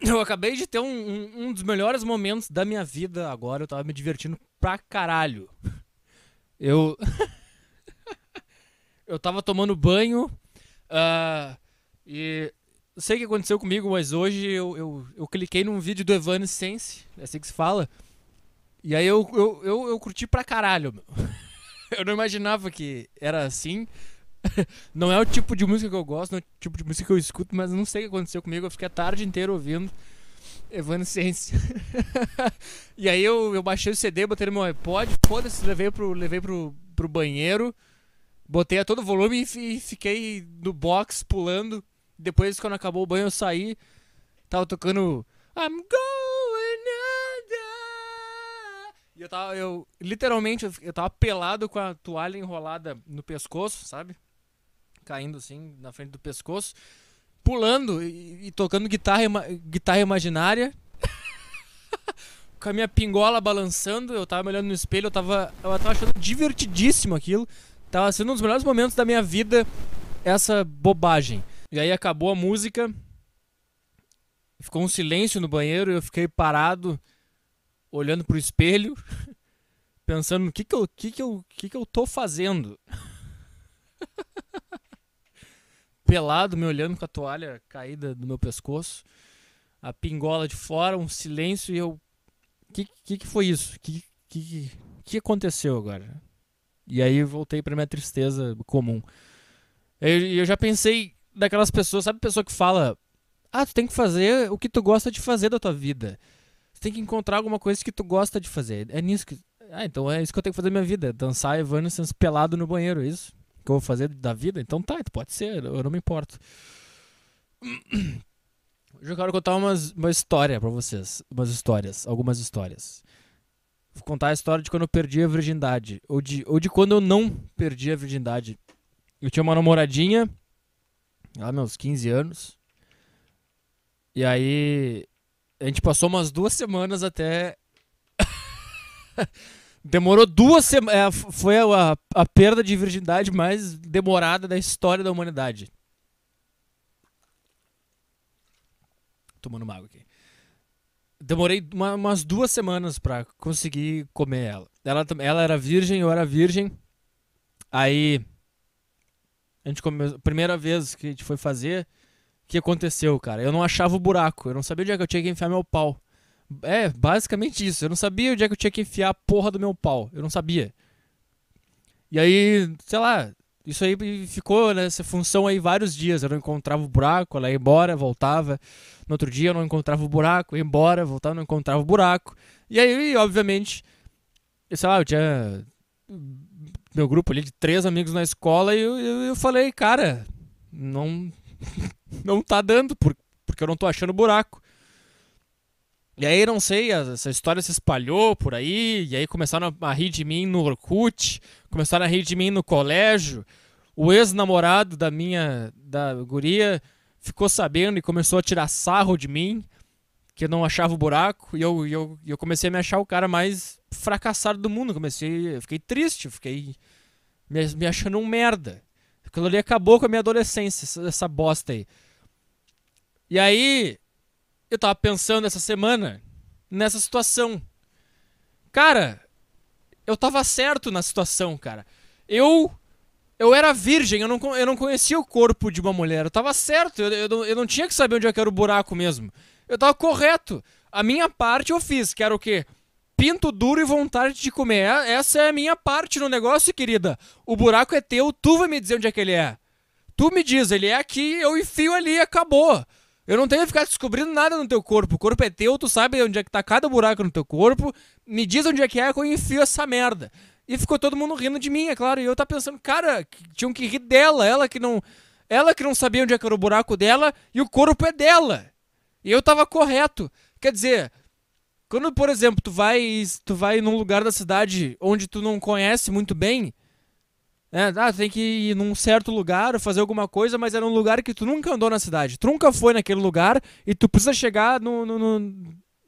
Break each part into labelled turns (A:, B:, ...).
A: Eu acabei de ter um, um, um, dos melhores momentos da minha vida agora. Eu tava me divertindo pra caralho. Eu. eu tava tomando banho. Uh, e. Não sei o que aconteceu comigo, mas hoje eu, eu, eu cliquei num vídeo do Evanescence. É assim que se fala. E aí eu, eu, eu, eu curti pra caralho, meu. eu não imaginava que era assim. não é o tipo de música que eu gosto, não é o tipo de música que eu escuto, mas não sei o que aconteceu comigo. Eu fiquei a tarde inteira ouvindo Evanescence. e aí eu, eu baixei o CD, botei no meu iPod, foda-se, levei, pro, levei pro, pro banheiro, botei a todo volume e, e fiquei no box pulando. Depois, quando acabou o banho, eu saí, tava tocando I'm going under. E eu tava, eu, literalmente, eu, eu tava pelado com a toalha enrolada no pescoço, sabe? caindo assim na frente do pescoço, pulando e, e tocando guitarra, ima guitarra imaginária. Com a minha pingola balançando, eu tava olhando no espelho, eu tava, eu tava achando divertidíssimo aquilo. Tava sendo um dos melhores momentos da minha vida essa bobagem. E aí acabou a música, ficou um silêncio no banheiro, eu fiquei parado, olhando pro espelho, pensando o que que eu, que que eu, que que eu tô fazendo. pelado, me olhando com a toalha caída do meu pescoço, a pingola de fora, um silêncio e eu. O que, que, que, foi isso? O que, que, que aconteceu agora? E aí voltei para minha tristeza comum. E eu, eu já pensei daquelas pessoas, sabe, pessoa que fala: Ah, tu tem que fazer o que tu gosta de fazer da tua vida. Tu tem que encontrar alguma coisa que tu gosta de fazer. É nisso que. Ah, então é isso que eu tenho que fazer na minha vida: dançar Evanescence pelado no banheiro, é isso? que eu vou fazer da vida, então tá, pode ser, eu não me importo. Hoje eu quero contar umas, uma história pra vocês. Umas histórias, algumas histórias. Vou contar a história de quando eu perdi a virgindade. Ou de, ou de quando eu não perdi a virgindade. Eu tinha uma namoradinha, lá meus 15 anos. E aí. A gente passou umas duas semanas até. Demorou duas semanas. É, foi a, a perda de virgindade mais demorada da história da humanidade. Tomando uma água aqui. Demorei uma, umas duas semanas pra conseguir comer ela. ela. Ela era virgem, eu era virgem. Aí. A gente começou. Primeira vez que a gente foi fazer, o que aconteceu, cara? Eu não achava o buraco. Eu não sabia onde é que eu tinha que enfiar meu pau. É, basicamente isso. Eu não sabia onde é que eu tinha que enfiar a porra do meu pau. Eu não sabia. E aí, sei lá, isso aí ficou nessa função aí vários dias. Eu não encontrava o buraco, ela ia embora, voltava. No outro dia eu não encontrava o buraco, ia embora, voltava, não encontrava o buraco. E aí, obviamente, sei lá, eu tinha meu grupo ali de três amigos na escola e eu, eu, eu falei, cara, não, não tá dando, por, porque eu não tô achando buraco. E aí, não sei, essa história se espalhou por aí, e aí começaram a rir de mim no Orkut, começaram a rir de mim no colégio. O ex-namorado da minha, da guria, ficou sabendo e começou a tirar sarro de mim, que eu não achava o buraco, e eu, eu, eu comecei a me achar o cara mais fracassado do mundo. Comecei, eu fiquei triste, fiquei me, me achando um merda. Aquilo ali acabou com a minha adolescência, essa, essa bosta aí. E aí, eu tava pensando essa semana nessa situação. Cara, eu tava certo na situação, cara. Eu eu era virgem, eu não, eu não conhecia o corpo de uma mulher. Eu tava certo, eu, eu, eu não tinha que saber onde é que era o buraco mesmo. Eu tava correto. A minha parte eu fiz, que era o quê? Pinto duro e vontade de comer. É, essa é a minha parte no negócio, querida. O buraco é teu, tu vai me dizer onde é que ele é. Tu me diz, ele é aqui, eu enfio ali, acabou. Eu não tenho que ficar descobrindo nada no teu corpo. O corpo é teu, tu sabe onde é que tá cada buraco no teu corpo. Me diz onde é que é que eu enfio essa merda. E ficou todo mundo rindo de mim, é claro. E eu tava tá pensando, cara, tinham que rir dela, ela que não. Ela que não sabia onde é que era o buraco dela e o corpo é dela. E eu tava correto. Quer dizer, quando, por exemplo, tu vai, tu vai num lugar da cidade onde tu não conhece muito bem, é, ah, tem que ir num certo lugar, fazer alguma coisa, mas era um lugar que tu nunca andou na cidade. Tu nunca foi naquele lugar e tu precisa chegar no, no, no,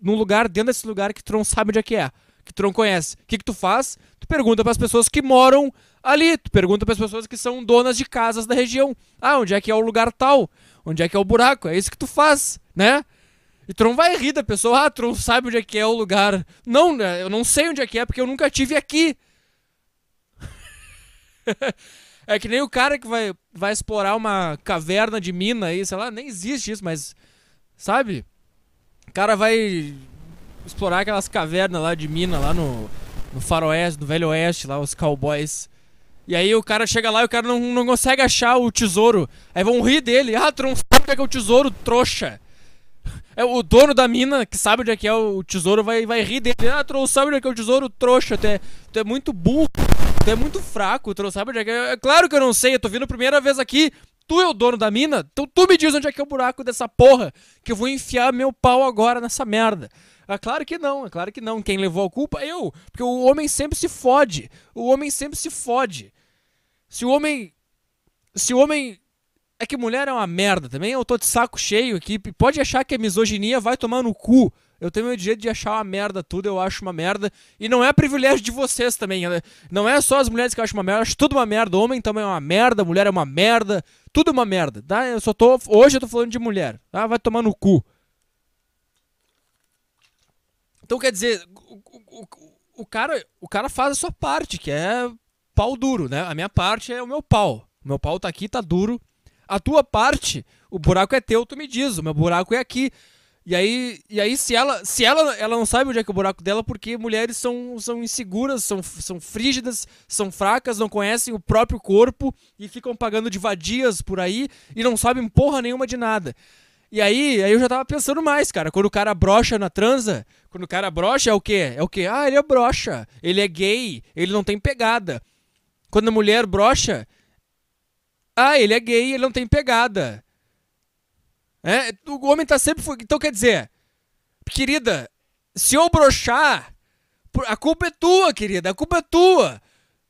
A: num lugar dentro desse lugar que tu não sabe onde é que é, que tu não conhece. O que, que tu faz? Tu pergunta para as pessoas que moram ali, tu pergunta para as pessoas que são donas de casas da região. Ah, onde é que é o lugar tal? Onde é que é o buraco? É isso que tu faz, né? E tu não vai rir da pessoa, ah, tu não sabe onde é que é o lugar. Não, né, eu não sei onde é que é porque eu nunca tive aqui. é que nem o cara que vai, vai explorar uma caverna de mina aí, sei lá, nem existe isso, mas. Sabe? O cara vai explorar aquelas cavernas lá de mina, lá no, no faroeste, no velho oeste, lá, os cowboys. E aí o cara chega lá e o cara não, não consegue achar o tesouro. Aí vão rir dele. Ah, tu não sabe é que é o tesouro, trouxa. É, o dono da mina, que sabe onde é que é o tesouro, vai, vai rir dele. Ah, tu sabe onde é que é o tesouro, trouxa. Tu é, tu é muito burro, tu é muito fraco, tu não sabe onde é que é. é claro que eu não sei, eu tô vindo a primeira vez aqui. Tu é o dono da mina, então tu me diz onde é que é o buraco dessa porra, que eu vou enfiar meu pau agora nessa merda. É claro que não, é claro que não. Quem levou a culpa? Eu. Porque o homem sempre se fode. O homem sempre se fode. Se o homem. Se o homem é que mulher é uma merda também, eu tô de saco cheio aqui. Pode achar que é misoginia, vai tomar no cu. Eu tenho meu direito de achar uma merda tudo, eu acho uma merda. E não é privilégio de vocês também. Né? Não é só as mulheres que acham uma merda, eu acho tudo uma merda. Homem também é uma merda, mulher é uma merda, tudo uma merda. Tá? Eu só tô. Hoje eu tô falando de mulher. Tá? Vai tomar no cu. Então quer dizer, o, o, o, cara, o cara faz a sua parte, que é pau duro, né? A minha parte é o meu pau. meu pau tá aqui, tá duro a tua parte, o buraco é teu, tu me diz, o meu buraco é aqui. E aí, e aí se ela, se ela, ela não sabe onde é que é o buraco dela, porque mulheres são, são inseguras, são, são frígidas, são fracas, não conhecem o próprio corpo e ficam pagando de vadias por aí e não sabem porra nenhuma de nada. E aí, aí eu já tava pensando mais, cara. Quando o cara brocha na transa, quando o cara brocha é o quê? É o quê? Ah, ele é brocha, ele é gay, ele não tem pegada. Quando a mulher brocha, ah, ele é gay, ele não tem pegada. É, o homem tá sempre. Então quer dizer, querida, se eu brochar, a culpa é tua, querida, a culpa é tua.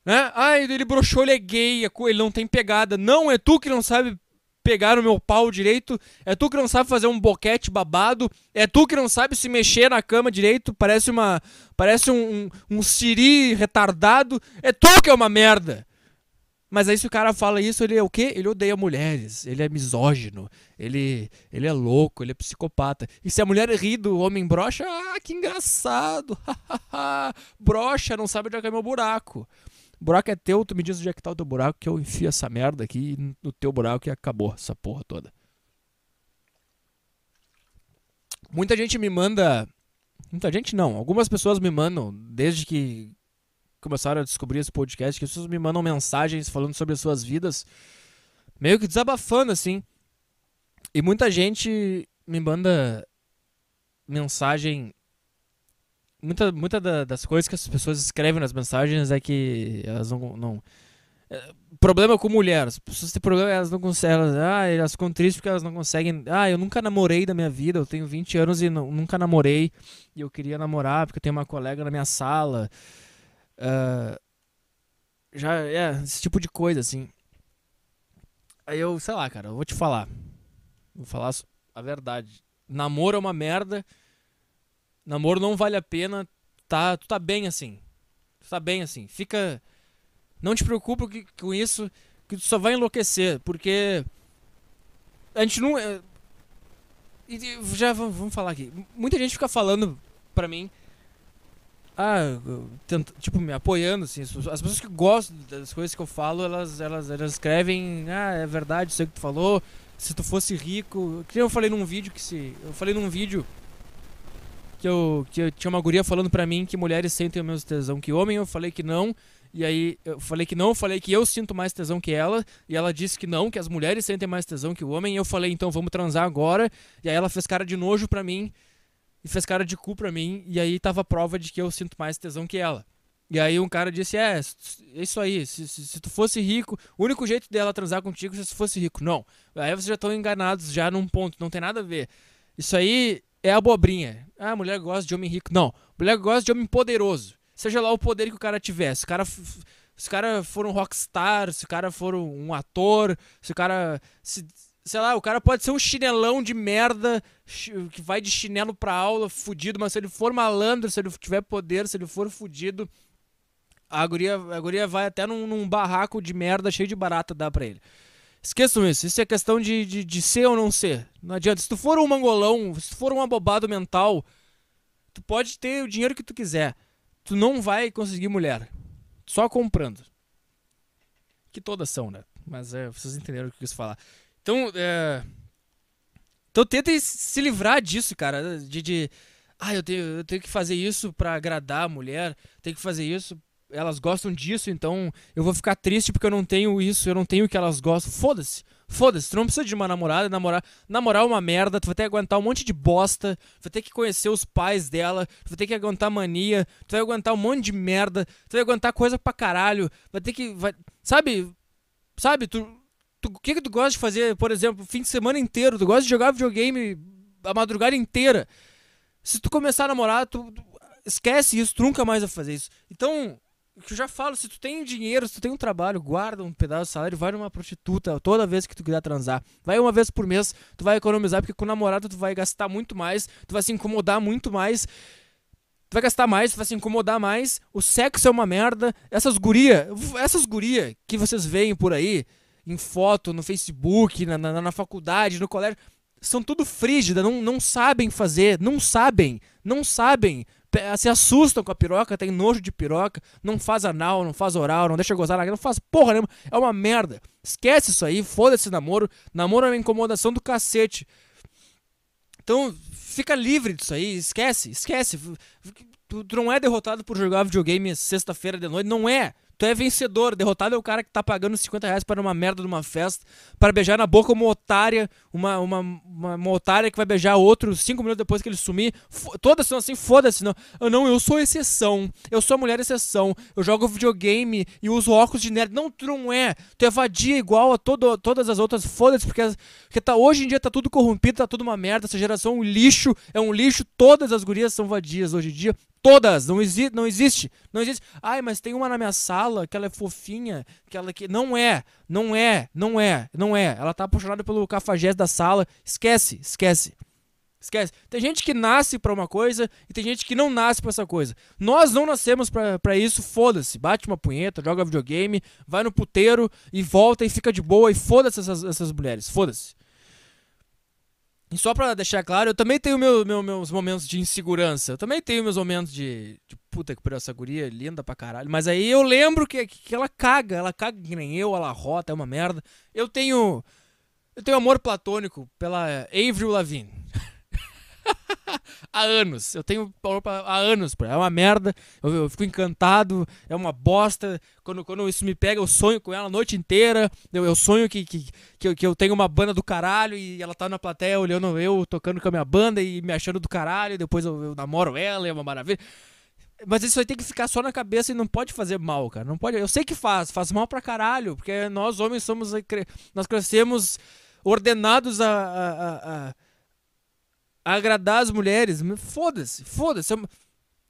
A: Né? Ah, ele brochou, ele é gay, é ele não tem pegada. Não, é tu que não sabe pegar o meu pau direito, é tu que não sabe fazer um boquete babado, é tu que não sabe se mexer na cama direito, parece uma. Parece um, um, um siri retardado, é tu que é uma merda. Mas aí se o cara fala isso, ele é o quê? Ele odeia mulheres, ele é misógino, ele, ele é louco, ele é psicopata. E se a mulher ri do homem brocha, ah, que engraçado. brocha, não sabe onde é que é meu buraco. Buraco é teu, tu me diz onde é que tá o teu buraco, que eu enfio essa merda aqui no teu buraco e acabou essa porra toda. Muita gente me manda. Muita gente não. Algumas pessoas me mandam, desde que começaram a descobrir esse podcast, que as pessoas me mandam mensagens falando sobre as suas vidas, meio que desabafando, assim. E muita gente me manda mensagem. Muita, muita da, das coisas que as pessoas escrevem nas mensagens é que elas não. não é, problema com mulheres. As pessoas têm problema, elas não conseguem. Elas, ah, elas ficam tristes porque elas não conseguem. Ah, eu nunca namorei da minha vida. Eu tenho 20 anos e nunca namorei. E eu queria namorar porque eu tenho uma colega na minha sala. Uh, já, é, esse tipo de coisa, assim. Aí eu, sei lá, cara, eu vou te falar. Vou falar a verdade. Namoro é uma merda. Namoro não vale a pena. Tá, tu tá bem assim. Tu tá bem assim. Fica. Não te preocupa com isso, que tu só vai enlouquecer, porque. A gente não. É, já vamos falar aqui. Muita gente fica falando pra mim ah, tenta, tipo, me apoiando, assim. As pessoas que gostam das coisas que eu falo, elas, elas, elas escrevem, ah, é verdade, sei o que tu falou, se tu fosse rico. Que eu falei num vídeo que se. Eu falei num vídeo que eu, que eu tinha uma guria falando pra mim que mulheres sentem o mesmo tesão que homem, eu falei que não. E aí eu falei que não, eu falei que eu sinto mais tesão que ela, e ela disse que não, que as mulheres sentem mais tesão que o homem, e eu falei, então vamos transar agora. E aí ela fez cara de nojo pra mim e fez cara de cu pra mim, e aí tava a prova de que eu sinto mais tesão que ela. E aí um cara disse: É, é isso aí, se, se, se, tu fosse rico, o único jeito dela transar contigo é se fosse rico. Não. Aí vocês já estão enganados já num ponto, não tem nada a ver. Isso aí é abobrinha. Ah, mulher gosta de homem rico. Não. Mulher gosta de homem poderoso. Seja lá o poder que o cara tivesse. Se o cara, se o cara for um rockstar, se o cara for um ator, se o cara. Se, sei lá, o cara pode ser um chinelão de merda que vai de chinelo pra aula, fudido, mas se ele for malandro, se ele tiver poder, se ele for fudido, a guria, a guria vai até num, num barraco de merda cheio de barata dar pra ele. Esqueçam isso, isso é questão de, de, de, ser ou não ser. Não adianta. Se tu for um mangolão, se tu for um abobado mental, tu pode ter o dinheiro que tu quiser. Tu não vai conseguir mulher. Só comprando. Que todas são, né? Mas é, vocês entenderam o que eu quis falar. Então, é... então tentem se livrar disso, cara. De, de, ah, eu tenho, eu tenho que fazer isso para agradar a mulher, tenho que fazer isso. Elas gostam disso, então eu vou ficar triste porque eu não tenho isso, eu não tenho o que elas gostam. Foda-se. Foda-se, tu não precisa de uma namorada, namorar, namorar é uma merda, tu vai ter que aguentar um monte de bosta, tu vai ter que conhecer os pais dela, tu vai ter que aguentar mania, tu vai aguentar um monte de merda, tu vai aguentar coisa pra caralho, vai ter que. Vai, sabe? Sabe, tu, Tu, o que, que tu gosta de fazer, por exemplo, fim de semana inteiro? Tu gosta de jogar videogame a madrugada inteira. Se tu começar a namorar, tu, tu esquece isso, tu nunca mais vai fazer isso. Então, eu já falo, se tu tem dinheiro, se tu tem um trabalho, guarda um pedaço de salário, vai numa prostituta toda vez que tu quiser transar. Vai uma vez por mês, tu vai economizar, porque com o namorado tu vai gastar muito mais, tu vai se incomodar muito mais. Tu vai gastar mais, tu vai se incomodar mais. O sexo é uma merda. Essas guria, essas guria que vocês veem por aí, em foto, no Facebook, na, na, na faculdade, no colégio, são tudo frígida, não, não sabem fazer, não sabem, não sabem. Ah, se assustam com a piroca, tem nojo de piroca, não faz anal, não faz oral, não deixa gozar não faz porra nenhuma, é uma merda. Esquece isso aí, foda-se namoro. Namoro é uma incomodação do cacete. Então, fica livre disso aí, esquece, esquece. Tu, tu não é derrotado por jogar videogame sexta-feira de noite, não é. Tu é vencedor. Derrotado é o cara que tá pagando 50 reais para uma merda de uma festa, para beijar na boca uma otária, uma, uma, uma, uma otária que vai beijar outro 5 minutos depois que ele sumir. F todas são assim, foda-se. Não. não, eu sou exceção. Eu sou a mulher exceção. Eu jogo videogame e uso óculos de nerd. Não, tu não é. Tu é vadia igual a todo, todas as outras. Foda-se, porque, porque tá, hoje em dia tá tudo corrompido, tá tudo uma merda. Essa geração é um lixo. É um lixo. Todas as gurias são vadias hoje em dia. Todas, não, exi não existe, não existe. Ai, mas tem uma na minha sala que ela é fofinha, que ela que não é, não é, não é, não é. Ela tá apaixonada pelo cafajés da sala. Esquece, esquece. Esquece. Tem gente que nasce para uma coisa e tem gente que não nasce para essa coisa. Nós não nascemos para isso, foda-se. Bate uma punheta, joga videogame, vai no puteiro e volta e fica de boa e foda-se essas, essas mulheres, foda-se. E só pra deixar claro, eu também tenho meu, meu, meus momentos de insegurança. Eu também tenho meus momentos de, de puta que pariu, essa guria é linda pra caralho. Mas aí eu lembro que, que ela caga, ela caga que nem eu, ela rota, é uma merda. Eu tenho. Eu tenho amor platônico pela Avril Lavigne. há anos. Eu tenho Europa há anos, É uma merda. Eu, eu, fico encantado. É uma bosta. Quando, quando isso me pega, eu sonho com ela a noite inteira. Eu, eu sonho que, que, que eu, que, eu, tenho uma banda do caralho e ela tá na plateia olhando eu tocando com a minha banda e me achando do caralho. Depois eu, eu namoro ela, é uma maravilha. Mas isso aí tem que ficar só na cabeça e não pode fazer mal, cara. Não pode. Eu sei que faz, faz mal pra caralho, porque nós homens somos eh, nós crescemos ordenados a, a, a, a agradar as mulheres. Foda-se, foda-se. É,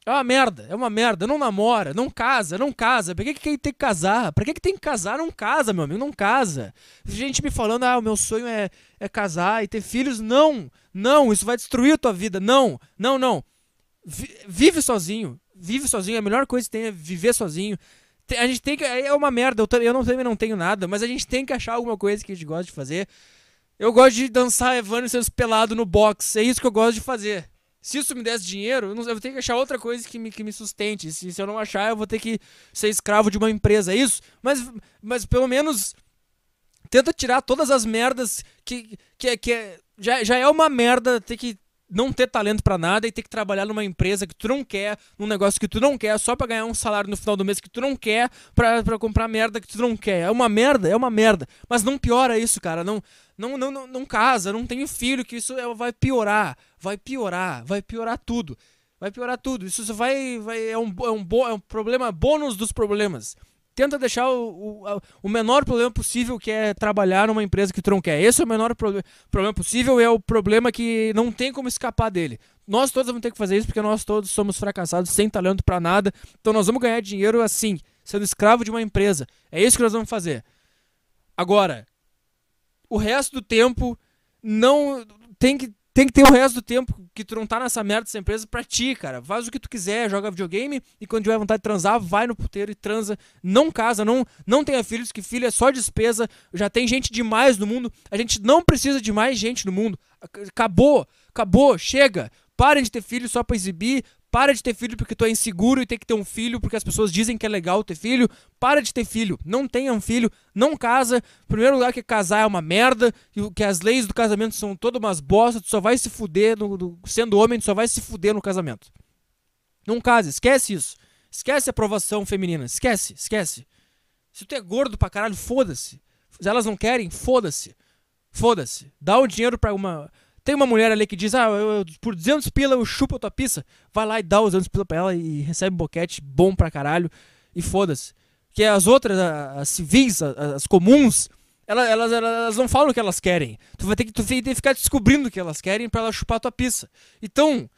A: é uma merda, é uma merda. Não namora, não casa, não casa. Pra que, que tem que casar? Pra que, que tem que casar? Não casa, meu amigo, não casa. Gente me falando, ah, o meu sonho é, é casar e ter filhos. Não, não, isso vai destruir a tua vida. Não, não, não. Vive sozinho. Vive sozinho. A melhor coisa que tem é viver sozinho. A gente tem que. É uma merda, eu, não, também não tenho nada, mas a gente tem que achar alguma coisa que a gente gosta de fazer. Eu gosto de dançar Evanescence pelado no box. É isso que eu gosto de fazer. Se isso me desse dinheiro, eu, não, eu vou ter que achar outra coisa que me, que me sustente. Se, se eu não achar, eu vou ter que ser escravo de uma empresa. É isso? Mas, mas pelo menos tenta tirar todas as merdas que, que, é, que é, já, já é uma merda ter que não ter talento para nada e ter que trabalhar numa empresa que tu não quer, num negócio que tu não quer, só para ganhar um salário no final do mês que tu não quer, para comprar merda que tu não quer. É uma merda, é uma merda. Mas não piora isso, cara. Não, não, não, não, não casa, não tenho filho, que isso é, vai piorar, vai piorar, vai piorar tudo. Vai piorar tudo. Isso vai, vai é um, é um, bo, é um problema bônus dos problemas tenta deixar o, o, o, menor problema possível, que é trabalhar numa empresa que tu não quer. Esse é o menor pro, problema possível e é o problema que não tem como escapar dele. Nós todos vamos ter que fazer isso porque nós todos somos fracassados, sem talento para nada. Então nós vamos ganhar dinheiro assim, sendo escravo de uma empresa. É isso que nós vamos fazer. Agora, o resto do tempo não tem que tem que ter o resto do tempo que tu não tá nessa merda dessa empresa pra ti, cara. Faz o que tu quiser, joga videogame e quando tiver vontade de transar, vai no puteiro e transa. Não casa, não, não tenha filhos, que filho é só despesa. Já tem gente demais no mundo. A gente não precisa de mais gente no mundo. Acabou, acabou, chega. Parem de ter filhos só pra exibir, para de ter filho porque tu é inseguro e tem que ter um filho porque as pessoas dizem que é legal ter filho. Para de ter filho. Não tenha um filho. Não casa. Em primeiro lugar que casar é uma merda. Que as leis do casamento são todas umas bosta. Tu só vai se fuder. No, no, sendo homem, tu só vai se fuder no casamento. Não casa. Esquece isso. Esquece a aprovação feminina. Esquece. Esquece. Se tu é gordo pra caralho, foda-se. Se elas não querem, foda-se. Foda-se. Dá o dinheiro pra uma tem uma mulher ali que diz, ah, eu, eu, por 200 pila eu chupo a tua pizza. Vai lá e dá os 200 pila pra ela e recebe um boquete bom pra caralho. E foda-se. Que as outras, as civis, as, as comuns, elas, elas, elas, não falam o que elas querem. Tu vai ter que, tu tem que ficar descobrindo o que elas querem para elas chupar a tua pizza. Então,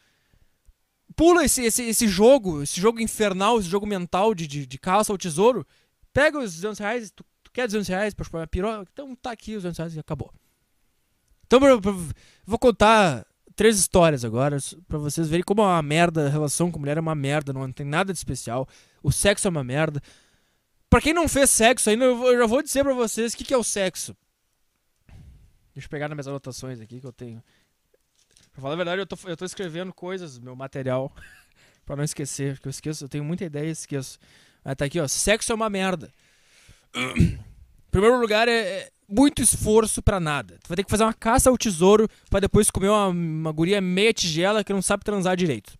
A: pula esse, esse, esse jogo, esse jogo infernal, esse jogo mental de, de, de caça ao tesouro. Pega os 200 reais, tu, tu quer 200 reais pra chupar uma piroca? Então tá aqui os 200 reais e acabou. Então, vou contar três histórias agora para vocês verem como é uma merda, a relação com mulher é uma merda, não tem nada de especial. O sexo é uma merda. Para quem não fez sexo ainda, eu, já vou dizer para vocês o que, que é o sexo. Deixa eu pegar nas minhas anotações aqui que eu tenho. Pra falar a verdade, eu tô, eu tô escrevendo coisas, meu material, para não esquecer, porque eu esqueço, eu tenho muita ideia e esqueço. Mas tá aqui, ó. Sexo é uma merda. primeiro lugar é, é muito esforço para nada. Tu vai ter que fazer uma caça ao tesouro para depois comer uma, uma guria meia tigela que não sabe transar direito.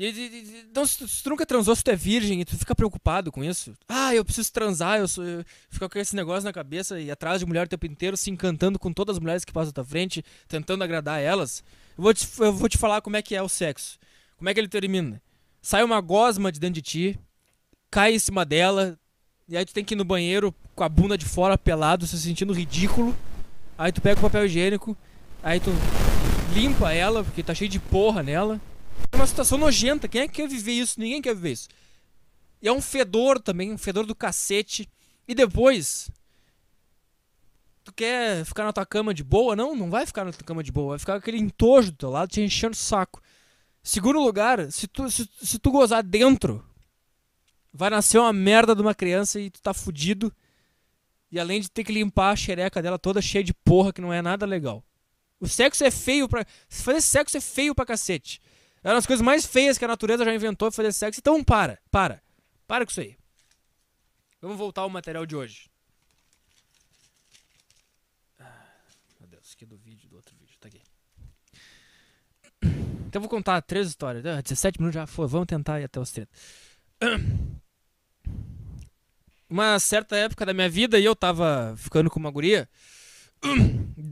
A: Então, se, se tu, nunca transou, se tu é virgem e tu fica preocupado com isso. Ah, eu preciso transar, eu, sou, eu fico com esse negócio na cabeça e atrás de mulher o tempo inteiro, se encantando com todas as mulheres que passam da frente, tentando agradar elas. Eu vou, te, eu vou te falar como é que é o sexo. Como é que ele termina? Sai uma gosma de dentro de ti, cai em cima dela, e aí tu tem que ir no banheiro com a bunda de fora, pelado, se sentindo ridículo. Aí tu pega o papel higiênico, aí tu limpa ela, porque tá cheio de porra nela. É uma situação nojenta, quem é que quer viver isso? Ninguém quer viver isso. E é um fedor também, um fedor do cacete. E depois, tu quer ficar na tua cama de boa? Não, não vai ficar na tua cama de boa, vai ficar aquele entojo do teu lado te enchendo o saco. Segundo lugar, se tu, se, se tu gozar dentro Vai nascer uma merda de uma criança e tu tá fudido. E além de ter que limpar a xereca dela toda cheia de porra, que não é nada legal. O sexo é feio pra. Fazer sexo é feio pra cacete. É uma das coisas mais feias que a natureza já inventou fazer sexo. Então para, para. Para com isso aí. Vamos voltar ao material de hoje. Ah, meu Deus, aqui é do vídeo, do outro vídeo. Tá aqui. Então vou contar três histórias. 17 ah, minutos já foi. Vamos tentar ir até os 30. uma certa época da minha vida e eu tava ficando com uma guria.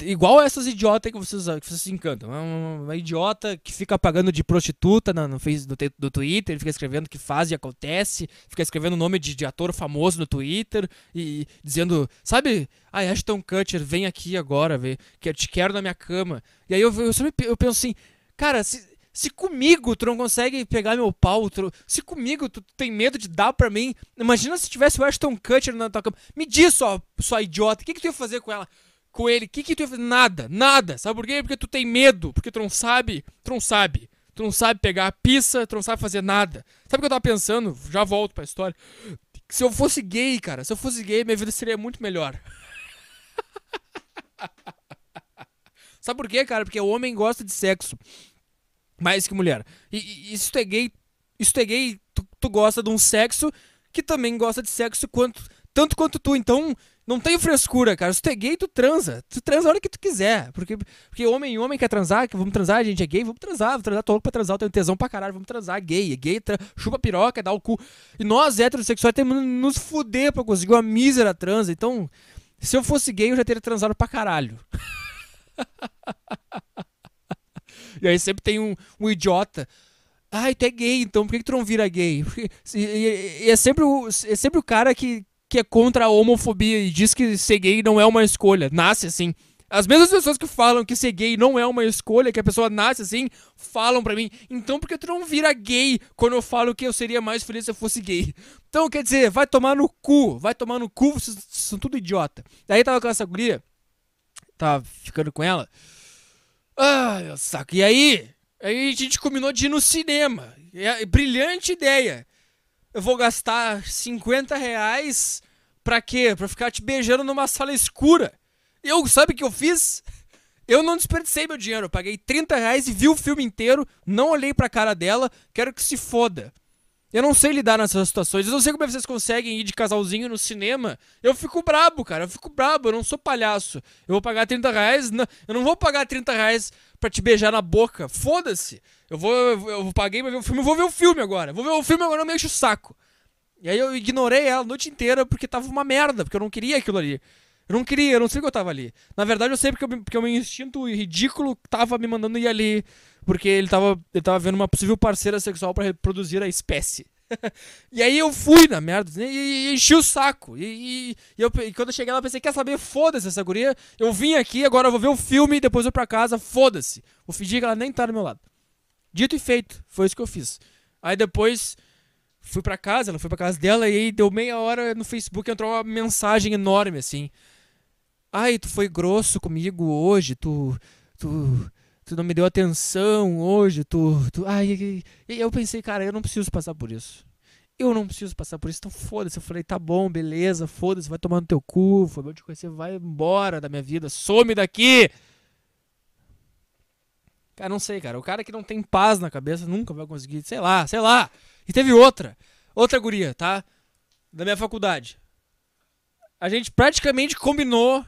A: Igual essas idiotas que vocês, que vocês encantam. É uma, uma, idiota que fica pagando de prostituta no, no, no, no Twitter, fica escrevendo que faz e acontece, fica escrevendo nome de, de ator famoso no Twitter e, dizendo, sabe, Ashton Kutcher, vem aqui agora, ver que eu te quero na minha cama. E aí eu, eu, eu penso assim, cara, se, se comigo tu não consegue pegar meu pau, tu... se comigo tu tem medo de dar para mim, imagina se tivesse o Ashton Kutcher na tua cama. Me diz, só, só idiota, o que, que tu ia fazer com ela? Com ele, o que, que tu ia fazer? Nada, nada. Sabe por quê? Porque tu tem medo, porque tu não sabe, tu não sabe. Tu não sabe pegar a pizza, tu não sabe fazer nada. Sabe o que eu tava pensando? Já volto pra história. Se eu fosse gay, cara, se eu fosse gay, minha vida seria muito melhor. sabe por quê, cara? Porque o homem gosta de sexo mais que mulher. E, e tu é gay, tu é gay, tu, tu, gosta de um sexo que também gosta de sexo quanto, tanto quanto tu. Então, não tem frescura, cara. Se tu é gay, tu transa. Tu transa a hora que tu quiser. Porque, porque homem e homem quer transar, que vamos transar, a gente é gay, vamos transar, vamos transar, tô louco pra transar, eu tenho tesão pra caralho, vamos transar, gay, é gay, tra... chupa piroca, dá o cu. E nós, heterossexuais, temos que nos fuder pra conseguir uma mísera transa. Então, se eu fosse gay, eu já teria transado pra caralho. E aí sempre tem um, um idiota. Ai, tu é gay, então por que, que tu não vira gay? Porque, e, e, e é, sempre o, é sempre o cara que, que é contra a homofobia e diz que ser gay não é uma escolha. Nasce assim. As mesmas pessoas que falam que ser gay não é uma escolha, que a pessoa nasce assim, falam para mim, então por que tu não vira gay quando eu falo que eu seria mais feliz se eu fosse gay? Então, quer dizer, vai tomar no cu, vai tomar no cu, vocês são tudo idiota. Daí tava com essa guria, tava ficando com ela, ah, meu saco. E aí? Aí a gente combinou de ir no cinema. É, brilhante ideia. Eu vou gastar 50 reais pra quê? Pra ficar te beijando numa sala escura. Eu, sabe o que eu fiz? Eu não desperdicei meu dinheiro. Eu paguei 30 reais e vi o filme inteiro. Não olhei pra cara dela. Quero que se foda. Eu não sei lidar nessas situações. Eu não sei como é vocês conseguem ir de casalzinho no cinema. Eu fico brabo, cara. Eu fico brabo. Eu não sou palhaço. Eu vou pagar 30 reais. Não, eu não vou pagar 30 reais pra te beijar na boca. Foda-se. Eu vou, eu, eu paguei pra ver o filme. Eu vou ver o filme agora. Eu vou ver o filme agora. Não me encho o saco. E aí eu ignorei ela a noite inteira porque tava uma merda. Porque eu não queria aquilo ali. Eu não queria, eu não sei porque eu tava ali. Na verdade, eu sei porque, eu, porque o meu instinto ridículo tava me mandando ir ali. Porque ele tava, ele tava vendo uma possível parceira sexual para reproduzir a espécie. e aí eu fui na merda, e, assim, e, e enchi o saco. E, e, e eu, quando eu cheguei lá, eu pensei, quer saber? Foda-se essa guria. Eu vim aqui, agora eu vou ver o filme e depois eu vou pra casa, foda-se. Vou fingir que ela nem tá do meu lado. Dito e feito, foi isso que eu fiz. Aí depois fui pra casa, ela foi pra casa dela, e aí deu meia hora no Facebook, entrou uma mensagem enorme assim. Ai, tu foi grosso comigo hoje, tu. Tu. Tu não me deu atenção hoje, tu. tu ai, e eu pensei, cara, eu não preciso passar por isso. Eu não preciso passar por isso, então foda-se. Eu falei, tá bom, beleza, foda-se, vai tomar no teu cu, foi bom te conhecer, vai embora da minha vida, some daqui! Cara, não sei, cara. O cara que não tem paz na cabeça nunca vai conseguir, sei lá, sei lá. E teve outra, outra guria, tá? Da minha faculdade. A gente praticamente combinou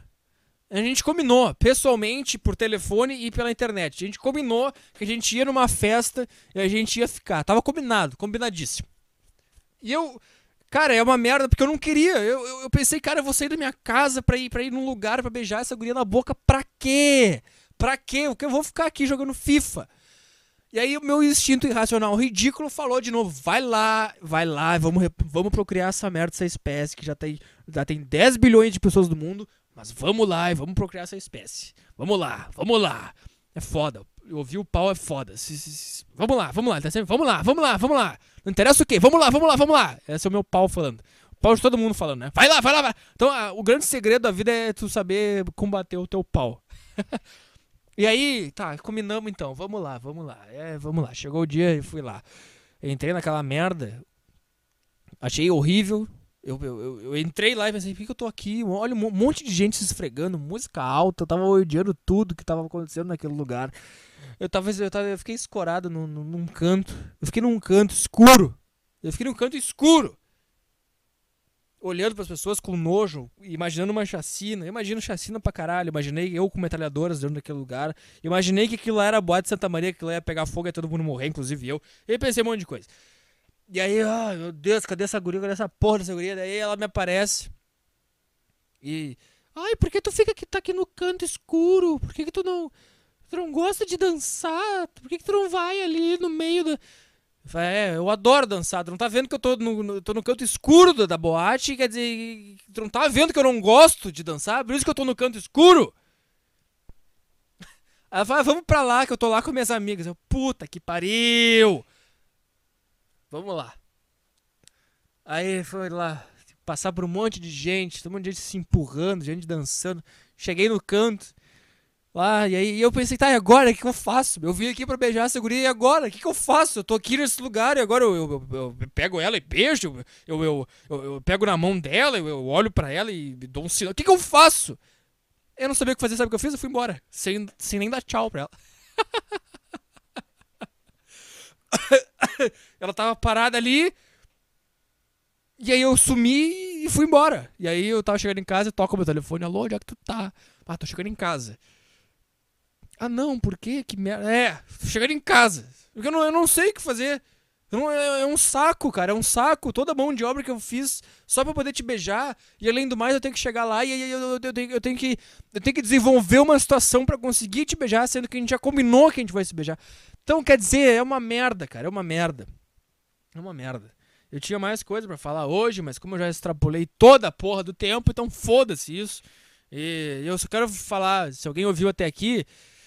A: a gente combinou, pessoalmente, por telefone e pela internet. A gente combinou que a gente ia numa festa e a gente ia ficar. Tava combinado, combinadíssimo. E eu. Cara, é uma merda, porque eu não queria. Eu, eu, eu pensei, cara, eu vou sair da minha casa pra ir, pra ir num lugar pra beijar essa guria na boca. Pra quê? Pra quê? Porque eu vou ficar aqui jogando FIFA. E aí o meu instinto irracional ridículo falou de novo: vai lá, vai lá, vamos, vamos procriar essa merda, essa espécie que já tem, já tem 10 bilhões de pessoas do mundo. Mas vamos lá e vamos procriar essa espécie. Vamos lá, vamos lá. É foda. Ouvir o pau é foda. vamos lá, vamos lá. Tá sempre, vamos lá, vamos lá, vamos lá. Não interessa o quê? Vamos lá, vamos lá, vamos lá. Esse é o meu pau falando. O pau de todo mundo falando, né? Vai lá, vai lá, vai. Então, a, ah, o grande segredo da vida é tu saber combater o teu pau. e aí, tá, combinamos então. Vamos lá, vamos lá. É, vamos lá. Chegou o dia e fui lá. Entrei naquela merda. Achei horrível. Eu, eu, eu, entrei lá e pensei, por que, eu tô aqui? Olha um monte de gente se esfregando, música alta, eu tava odiando tudo que tava acontecendo naquele lugar. Eu tava, eu, tava, eu fiquei escorado num, num canto. Eu fiquei num canto escuro. Eu fiquei num canto escuro. Olhando para as pessoas com nojo, imaginando uma chacina. Eu imagino chacina pra caralho. Imaginei eu com metralhadoras dentro daquele lugar. Imaginei que aquilo lá era boate de Santa Maria, que lá ia pegar fogo e todo mundo morrer, inclusive eu. E pensei um monte de coisa. E aí, ai meu Deus, cadê essa guria? Cadê essa porra dessa guria? Daí ela me aparece. E. Ai, por que tu fica aqui, tá aqui no canto escuro? Por que, que tu não. Tu não gosta de dançar? Por que, que tu não vai ali no meio da. Eu é, eu adoro dançar. Tu não tá vendo que eu tô no, no, tô no canto escuro da, da boate? Quer dizer, tu não tá vendo que eu não gosto de dançar? Por isso que eu tô no canto escuro? Ela fala, ah, vamos pra lá, que eu tô lá com minhas amigas. Eu, puta que pariu! Vamos lá. Aí foi lá, passar por um monte de gente, todo mundo de gente se empurrando, gente dançando. Cheguei no canto, lá, ah, e aí e eu pensei, tá, e agora? O que, que, eu faço? Eu vim aqui pra beijar essa guria, e agora? O que, que eu faço? Eu tô aqui nesse lugar, e agora eu, eu, eu, eu pego ela e beijo, eu, eu, eu, pego na mão dela, eu, olho para ela e dou um sinal. O que, que eu faço? Eu não sabia o que fazer, sabe o que eu fiz? Eu fui embora, sem, sem nem dar tchau pra ela. Ela tava parada ali. E aí eu sumi e fui embora. E aí eu tava chegando em casa, toca meu telefone, alô, onde é que tu tá? Ah, tô chegando em casa. Ah não, por quê? Que merda. É, chegando em casa. Porque eu não, eu não sei o que fazer. Não, é, é, um saco, cara. É um saco. Toda mão de obra que eu fiz só pra poder te beijar. E além do mais, eu tenho que chegar lá e aí eu, eu, eu, tenho, eu, tenho, que, eu tenho que desenvolver uma situação para conseguir te beijar, sendo que a gente já combinou que a gente vai se beijar. Então, quer dizer, é uma merda, cara. É uma merda é uma merda. Eu tinha mais coisa para falar hoje, mas como eu já extrapolei toda a porra do tempo, então foda-se isso. E eu só quero falar, se alguém ouviu até aqui,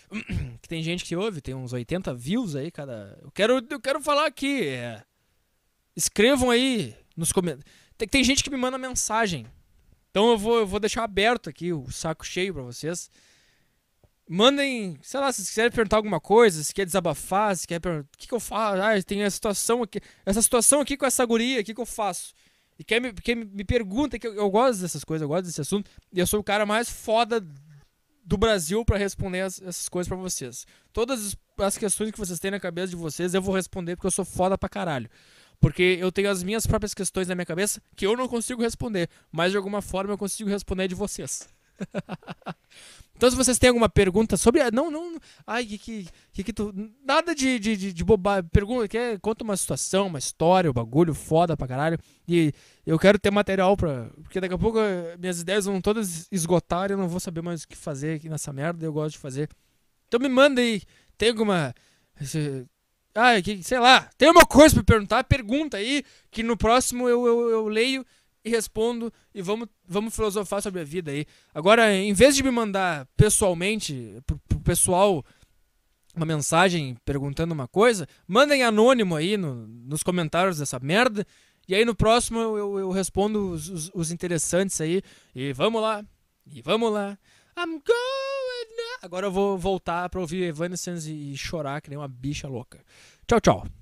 A: que tem gente que ouve, tem uns 80 views aí cada. Eu quero, eu quero falar aqui. É... Escrevam aí nos comentários. Tem, tem gente que me manda mensagem. Então eu vou, eu vou deixar aberto aqui o saco cheio para vocês. Mandem, sei lá, se quiserem perguntar alguma coisa, se quer desabafar, se quer perguntar, o que, que eu faço? Ah, tem essa situação aqui, essa situação aqui com essa guria, o que, que eu faço? E quem me, quem me pergunta, que eu, eu, gosto dessas coisas, eu gosto desse assunto, e eu sou o cara mais foda do Brasil para responder as, essas coisas para vocês. Todas as questões que vocês têm na cabeça de vocês, eu vou responder porque eu sou foda pra caralho. Porque eu tenho as minhas próprias questões na minha cabeça que eu não consigo responder, mas de alguma forma eu consigo responder de vocês. então, se vocês têm alguma pergunta sobre. Não, não. Ai, que que, que, que tu. Nada de, de, de, de bobagem. Pergunta, quer, conta uma situação, uma história, o um bagulho foda pra caralho. E eu quero ter material pra. Porque daqui a pouco eh, minhas ideias vão todas esgotar e eu não vou saber mais o que fazer aqui nessa merda. Eu gosto de fazer. Então, me manda aí. Tem alguma. Ah, que, sei lá. Tem uma coisa pra perguntar? Pergunta aí, que no próximo eu, eu, eu leio e respondo e vamos, vamos filosofar sobre a vida aí. Agora, em vez de me mandar pessoalmente, pro, pro pessoal, uma mensagem perguntando uma coisa, mandem anônimo aí no, nos comentários dessa merda. E aí no próximo eu, eu respondo os, os, os interessantes aí. E vamos lá, e vamos lá. I'm going. Agora eu vou voltar pra ouvir Evanescence e chorar que nem uma bicha louca. Tchau, tchau.